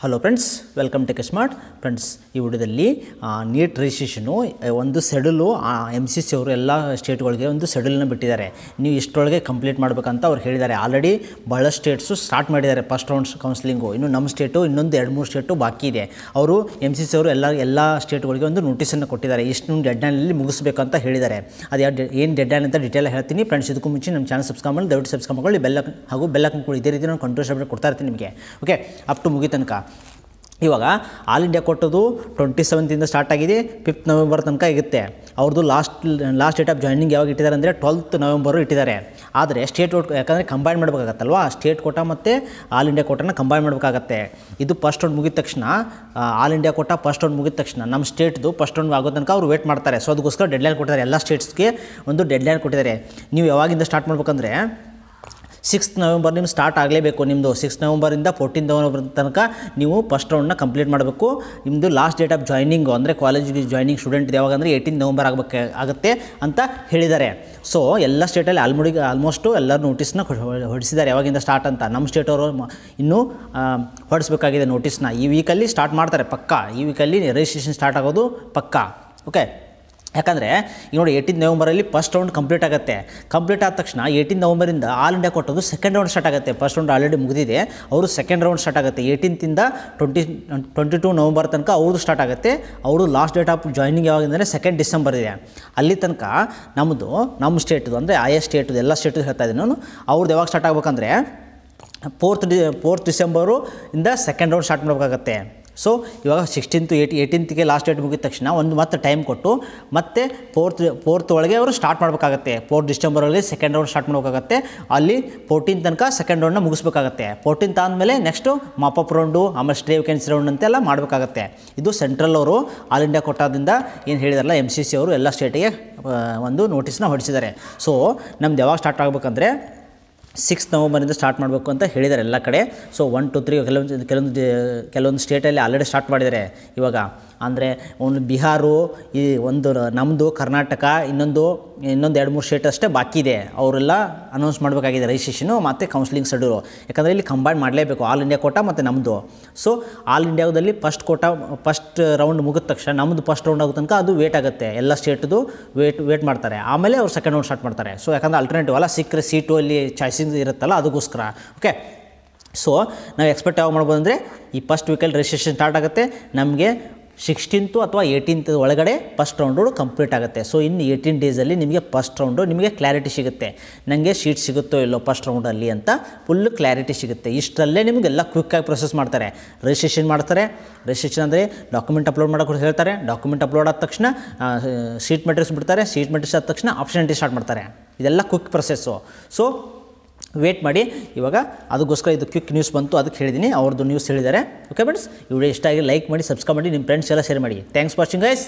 hello friends welcome to smart friends ಈ ವಿಡಿಯೋದಲ್ಲಿ neat registration ಒಂದು ಆ ಎಮ್ ಸಿ ಸಿ ಅವರು ಎಲ್ಲ ಸ್ಟೇಟ್ಗಳಿಗೆ ಒಂದು ಶೆಡ್ಯೂಲನ್ನ ಬಿಟ್ಟಿದ್ದಾರೆ ನೀವು ಇಷ್ಟೊಳಗೆ ಕಂಪ್ಲೀಟ್ ಮಾಡಬೇಕಂತ ಅವ್ರು ಹೇಳಿದ್ದಾರೆ ಆಲ್ರೆಡಿ ಭಾಳ ಸ್ಟೇಟ್ಸು ಸ್ಟಾರ್ಟ್ ಮಾಡಿದ್ದಾರೆ ಫಸ್ಟ್ ರೌಂಡ್ಸ್ ಕೌನ್ಸಿಲಿಂಗು ಇನ್ನು ನಮ್ಮ ಸ್ಟೇಟು ಇನ್ನೊಂದು ಎರಡು ಮೂರು ಸ್ಟೇಟು ಬಾಕಿ ಇದೆ ಅವರು ಎಮ್ ಸಿ ಸಿ ಅವರು ಎಲ್ಲ ಎಲ್ಲ ಸ್ಟೇಟ್ಗಳಿಗೆ ಒಂದು ನೋಟಿಸನ್ನು ಕೊಟ್ಟಿದ್ದಾರೆ ಇಷ್ಟು ಮುಗಿಸಬೇಕು ಅಂತ ಹೇಳಿದ್ದಾರೆ ಅದು ಯಾವ ಏನು ಡೆಡ್ಲೈನ್ ಅಂತ ಡೀಟೇಲ್ ಹೇಳ್ತೀನಿ ಫ್ರೆಂಡ್ಸ್ ಇದಕ್ಕೂ ಮುಂಚೆ ನಮ್ಮ ಚಾನಲ್ ಸಬ್ಸ್ಕ್ರೈಬ್ ಮಾಡಿ ದಯವಿಟ್ಟು ಸಬ್ಸ್ಕ್ರೈಬ್ ಮಾಡಿ ಬೆಲ್ಲ ಹಾಗೂ ಬೆಲ್ಲ ಇದೇ ರೀತಿ ನಾನು ಕಂಟ್ರೋಲ್ ಅಪ್ಡೇಟ್ ಕೊಡ್ತಾ ಇರ್ತೀನಿ ನಿಮಗೆ ಓಕೆ ಅಪ್ ಟು ಮುಗಿ ತನಕ ಇವಾಗ ಆಲ್ ಇಂಡಿಯಾ ಕೊಟ್ಟದು ಟ್ವೆಂಟಿ ಸೆವೆಂತಿಂದ ಸ್ಟಾರ್ಟ್ ಆಗಿದೆ ಫಿಫ್ತ್ ನವೆಂಬರ್ ತನಕ ಇರುತ್ತೆ ಅವ್ರದ್ದು last last date of joining ಯಾವಾಗ ಇಟ್ಟಿದ್ದಾರೆ ಅಂದರೆ ಟ್ವೆಲ್ತ್ ನವೆಂಬರು ಇಟ್ಟಿದ್ದಾರೆ ಆದರೆ ಸ್ಟೇಟ್ ಕೋಟ್ ಯಾಕಂದರೆ ಕಂಬೈನ್ ಮಾಡಬೇಕಾಗತ್ತಲ್ವಾ ಸ್ಟೇಟ್ ಕೋಟ ಮತ್ತು ಆಲ್ ಇಂಡಿಯಾ ಕೋಟನ ಕಂಬೈನ್ ಮಾಡಬೇಕಾಗತ್ತೆ ಇದು ಫಸ್ಟ್ ರೌಂಡ್ ಮುಗಿದ ತಕ್ಷಣ all India quota first round ಮುಗಿದ ತಕ್ಷಣ ನಮ್ಮ ಸ್ಟೇಟ್ದು ಫಸ್ಟ್ ರೌಂಡ್ ಆಗೋ ತನಕ ಅವ್ರು ವೇಟ್ ಮಾಡ್ತಾರೆ ಸೊ ಅದಕ್ಕೋಸ್ಕರ ಡೆಡ್ಲೈನ್ ಕೊಟ್ಟಿದ್ದಾರೆ ಎಲ್ಲ ಸ್ಟೇಟ್ಸ್ಗೆ ಒಂದು ಡೆಡ್ಲೈನ್ ಕೊಟ್ಟಿದ್ದಾರೆ ನೀವು ಯಾವಾಗಿಂದ ಸ್ಟಾರ್ಟ್ ಮಾಡಬೇಕಂದ್ರೆ ಸಿಕ್ಸ್ತ್ ನವೆಂಬರ್ ನಿಮ್ಮ ಸ್ಟಾರ್ಟ್ ಆಗಲೇಬೇಕು ನಿಮ್ಮದು ಸಿಕ್ಸ್ತ್ ನವೆಂಬರಿಂದ ಫೋರ್ಟೀನ್ ನವೆಂಬರ್ ತನಕ ನೀವು ಫಸ್ಟ್ ರೌಂಡ್ನ ಕಂಪ್ಲೀಟ್ ಮಾಡಬೇಕು ನಿಮ್ಮದು ಲಾಸ್ಟ್ ಡೇಟ್ ಆಫ್ ಜಾಯ್ನಿಂಗು ಅಂದರೆ ಕಾಲೇಜಿಗೆ ಜಾಯ್ನಿಂಗ್ ಸ್ಟೂಡೆಂಟ್ ಯಾವಾಗ ಅಂದರೆ ಏಯ್ಟೀನ್ ನವೆಂಬರ್ ಆಗಬೇಕು ಆಗುತ್ತೆ ಅಂತ ಹೇಳಿದ್ದಾರೆ ಸೊ ಎಲ್ಲ ಸ್ಟೇಟಲ್ಲಿ ಆಲ್ಮೋಡಿಗೆ ಆಲ್ಮೋಸ್ಟು ಎಲ್ಲರೂ ನೋಟಿಸ್ನ ಹೊಡಿಸಿದ್ದಾರೆ ಯಾವಾಗಿಂದ ಸ್ಟಾರ್ಟ್ ಅಂತ ನಮ್ಮ ಸ್ಟೇಟವರು ಇನ್ನೂ ಹೊಡಿಸ್ಬೇಕಾಗಿದೆ ನೋಟಿಸ್ನ ಈ ವೀಕಲ್ಲಿ ಸ್ಟಾರ್ಟ್ ಮಾಡ್ತಾರೆ ಪಕ್ಕಾ ಈ ವೀಕಲ್ಲಿ ರಿಜಿಸ್ಟ್ರೇಷನ್ ಸ್ಟಾರ್ಟ್ ಆಗೋದು ಪಕ್ಕಾ ಓಕೆ ಯಾಕಂದರೆ ಈಗ ನೋಡಿ ಏಯ್ಟೀನ್ ನವೆಂಬರಲ್ಲಿ ಫಸ್ಟ್ ರೌಂಡ್ ಕಂಪ್ಲೀಟ್ ಆಗುತ್ತೆ ಕಂಪ್ಲೀಟ್ ಆದ ತಕ್ಷಣ ಏಯ್ಟೀನ್ ನವಂಬರಿಂದ ಆಲ್ ಇಂಡಿಯಾ ಕೊಟ್ಟೋದು ಸೆಕೆಂಡ್ ರೌಂಡ್ ಸ್ಟಾರ್ಟ್ ಆಗುತ್ತೆ ಫಸ್ಟ್ ರೌಂಡ್ ಆಲ್ರೆಡಿ ಮುಗಿದಿದೆ ಅವರು ಸೆಕೆಂಡ್ ರೌಂಡ್ ಸ್ಟಾರ್ಟ್ ಆಗುತ್ತೆ ಏಯ್ಟೀನ್ತಿಂದ ಟ್ವೆಂಟಿ ಟ್ವೆಂಟಿ ಟು ನವೆಂಬರ್ ತನಕ ಅವ್ರದ್ದು ಸ್ಟಾರ್ಟ್ ಆಗುತ್ತೆ ಅವರು ಲಾಸ್ಟ್ ಡೇಟ್ ಆಫ್ ಜಾಯ್ನಿಂಗ್ ಯಾವಾಗಿಂದರೆ ಸೆಕೆಂಡ್ ಡಿಸೆಂಬರ್ ಇದೆ ಅಲ್ಲಿ ತನಕ ನಮ್ಮದು ನಮ್ಮ ಸ್ಟೇಟದು ಅಂದರೆ ಆಯಾ ಸ್ಟೇಟು ಎಲ್ಲ ಸ್ಟೇಟು ಹೇಳ್ತಾ ಇದ್ದೀನಿ ನಾನು ಅವ್ರದ್ದು ಯಾವಾಗ ಸ್ಟಾರ್ಟ್ ಆಗಬೇಕಂದ್ರೆ ಫೋರ್ತ್ ಡಿ ಫೋರ್ತ್ ಡಿಸೆಂಬರು ಇಂದ ಸೆಕೆಂಡ್ ರೌಂಡ್ ಸ್ಟಾರ್ಟ್ ಮಾಡಬೇಕಾಗತ್ತೆ ಸೊ ಇವಾಗ ಸಿಕ್ಸ್ಟೀನ್ತ್ ಏಟ್ ಏಯ್ಟ್ ಏಯ್ಟೀನ್ತ್ಗೆ ಲಾಸ್ಟ್ ಡೇಟ್ ಮುಗಿದ ತಕ್ಷಣ ಒಂದು ಮತ್ತೆ ಟೈಮ್ ಕೊಟ್ಟು ಮತ್ತೆ ಫೋರ್ತ್ ಫೋರ್ತ್ ಒಳಗೆ ಅವರು ಸ್ಟಾರ್ಟ್ ಮಾಡಬೇಕಾಗತ್ತೆ ಫೋರ್ತ್ ಡಿಸೆಂಬರಲ್ಲಿ ಸೆಕೆಂಡ್ ರೌಂಡ್ ಸ್ಟಾರ್ಟ್ ಮಾಡಬೇಕಾಗತ್ತೆ ಅಲ್ಲಿ ಫೋರ್ಟೀನ್ ತನಕ ಸೆಕೆಂಡ್ ರೌಂಡ್ನ ಮುಗಿಸ್ಬೇಕಾಗತ್ತೆ ಫೋರ್ಟೀನ್ತ್ ಆದಮೇಲೆ ನೆಕ್ಸ್ಟು ಮಾಪಪ್ ರೌಂಡು ಆಮೇಲೆ ಸ್ಟೇ ವೇಕೆನ್ಸಿ ರೌಂಡ್ ಅಂತೆಲ್ಲ ಮಾಡಬೇಕಾಗತ್ತೆ ಇದು ಸೆಂಟ್ರಲ್ ಅವರು ಆಲ್ ಇಂಡಿಯಾ ಕೋಟಾದಿಂದ ಏನು ಹೇಳಿದಾರಲ್ಲ ಎಮ್ ಸಿ ಸಿ ಅವರು ಎಲ್ಲ ಸ್ಟೇಟಿಗೆ ಒಂದು ನೋಟಿಸ್ನ ಹೊಡಿಸಿದ್ದಾರೆ ಸೊ ನಮ್ದು ಯಾವಾಗ ಸ್ಟಾರ್ಟ್ ಆಗಬೇಕಂದ್ರೆ ಸಿಕ್ಸ್ ನವಂಬರಿಂದ ಸ್ಟಾರ್ಟ್ ಮಾಡಬೇಕು ಅಂತ ಹೇಳಿದ್ದಾರೆ ಎಲ್ಲ ಕಡೆ ಸೊ ಒನ್ ಟು ತ್ರೀ ಕೆಲವೊಂದು ಕೆಲವೊಂದು ಕೆಲವೊಂದು ಸ್ಟೇಟಲ್ಲಿ ಆಲ್ರೆಡಿ ಸ್ಟಾರ್ಟ್ ಮಾಡಿದ್ದಾರೆ ಇವಾಗ ಅಂದರೆ ಒಂದು ಬಿಹಾರು ಈ ಒಂದು ನಮ್ಮದು ಕರ್ನಾಟಕ ಇನ್ನೊಂದು ಇನ್ನೊಂದು ಎರಡು ಮೂರು ಸ್ಟೇಟ್ ಅಷ್ಟೇ ಬಾಕಿ ಇದೆ ಅವರೆಲ್ಲ ಅನೌನ್ಸ್ ಮಾಡಬೇಕಾಗಿದೆ ರಿಜಿಸ್ಟ್ರೇಷನು ಮತ್ತು ಕೌನ್ಸಿಲಿಂಗ್ ಸೆಡೂರು ಯಾಕಂದರೆ ಇಲ್ಲಿ ಕಂಬೈನ್ ಮಾಡಲೇಬೇಕು ಆಲ್ ಇಂಡಿಯಾ ಕೋಟ ಮತ್ತು ನಮ್ಮದು ಸೊ ಆಲ್ ಇಂಡಿಯಾದಲ್ಲಿ ಫಸ್ಟ್ ಕೋಟಾ ಫಸ್ಟ್ ರೌಂಡ್ ಮುಗಿದ ತಕ್ಷಣ ನಮ್ಮದು ಫಸ್ಟ್ ರೌಂಡ್ ಆಗೋ ತನಕ ಅದು ವೇಟ್ ಆಗುತ್ತೆ ಎಲ್ಲ ಸ್ಟೇಟ್ದು ವೇಟ್ ವೇಟ್ ಮಾಡ್ತಾರೆ ಆಮೇಲೆ ಅವ್ರು ಸೆಕೆಂಡ್ ರೌಂಡ್ ಸ್ಟಾರ್ಟ್ ಮಾಡ್ತಾರೆ ಸೊ ಯಾಕಂದರೆ ಅಲ್ಟರ್ನೇಟಿವ್ ಅಲ್ಲ ಸಿಕ್ಕರೆ ಸೀಟು ಅಲ್ಲಿ ಚಾಯ್ಸಿಂಗ್ ಇರುತ್ತಲ್ಲ ಅದಕ್ಕೋಸ್ಕರ ಓಕೆ ಸೊ ನಾವು ಎಕ್ಸ್ಪೆಕ್ಟ್ ಯಾವಾಗ ಮಾಡ್ಬೋದು ಅಂದರೆ ಈ ಫಸ್ಟ್ ವೀಕಲ್ಲಿ ರಿಜಿಸ್ಟ್ರೇಷನ್ ಸ್ಟಾರ್ಟ್ ಆಗುತ್ತೆ ನಮಗೆ ಸಿಕ್ಸ್ಟೀನ್ತು ಅಥವಾ ಏಯ್ಟೀನ್ತ್ ಒಳಗಡೆ ಫಸ್ಟ್ ರೌಂಡು ಕಂಪ್ಲೀಟ್ ಆಗುತ್ತೆ ಸೊ ಇನ್ನು ಏಯ್ಟೀನ್ ಡೇಸಲ್ಲಿ ನಿಮಗೆ ಫಸ್ಟ್ ರೌಂಡು ನಿಮಗೆ ಕ್ಲಾರಿಟಿ ಸಿಗುತ್ತೆ ನನಗೆ ಶೀಟ್ ಸಿಗುತ್ತೋ ಇಲ್ಲೋ ಫಸ್ಟ್ ರೌಂಡಲ್ಲಿ ಅಂತ ಫುಲ್ಲು ಕ್ಲಾರಿಟಿ ಸಿಗುತ್ತೆ ಇಷ್ಟರಲ್ಲೇ ನಿಮಗೆಲ್ಲ ಕ್ವಿಕ್ಕಾಗಿ ಪ್ರೊಸೆಸ್ ಮಾಡ್ತಾರೆ ರಿಜಿಸ್ಟ್ರೇಷನ್ ಮಾಡ್ತಾರೆ ರಿಜಿಸ್ಟ್ರೇಷನ್ ಅಂದರೆ ಡಾಕ್ಯುಮೆಂಟ್ ಅಪ್ಲೋಡ್ ಮಾಡೋಕ್ಕೆ ಹೇಳ್ತಾರೆ ಡಾಕ್ಯುಮೆಂಟ್ ಅಪ್ಲೋಡ್ ಆದ ತಕ್ಷಣ ಶೀಟ್ ಮೆಟ್ರಿಕ್ಸ್ ಬಿಡ್ತಾರೆ ಶೀಟ್ ಮೆಟ್ರಿಕ್ಸ್ ಆದ ತಕ್ಷಣ ಆಪ್ಷನ್ ಸ್ಟಾರ್ಟ್ ಮಾಡ್ತಾರೆ ಇದೆಲ್ಲ ಕ್ವಿಕ್ ಪ್ರೊಸೆಸ್ಸು ಸೊ ವೇಟ್ ಮಾಡಿ ಇವಾಗ ಅದಕ್ಕೋಸ್ಕರ ಇದು ಕ್ವಿಕ್ ನ್ಯೂಸ್ ಬಂತು ಅದಕ್ಕೆ ಹೇಳಿದ್ದೀನಿ ಅವ್ರದ್ದು ನ್ಯೂಸ್ ಹೇಳಿದ್ದಾರೆ ಓಕೆ ಫ್ರೆಂಡ್ಸ್ ವಿಡಿಯೋ ಇಷ್ಟ ಆಗಿ ಲೈಕ್ ಮಾಡಿ ಸಬ್ಸ್ಕ್ರೈಬ್ ಮಾಡಿ ನಿಮ್ಮ ಫ್ರೆಂಡ್ಸ್ ಎಲ್ಲ ಶೇರ್ ಮಾಡಿ ಥ್ಯಾಂಕ್ಸ್ ವಾಚಿಂಗ್ ಗೈಸ್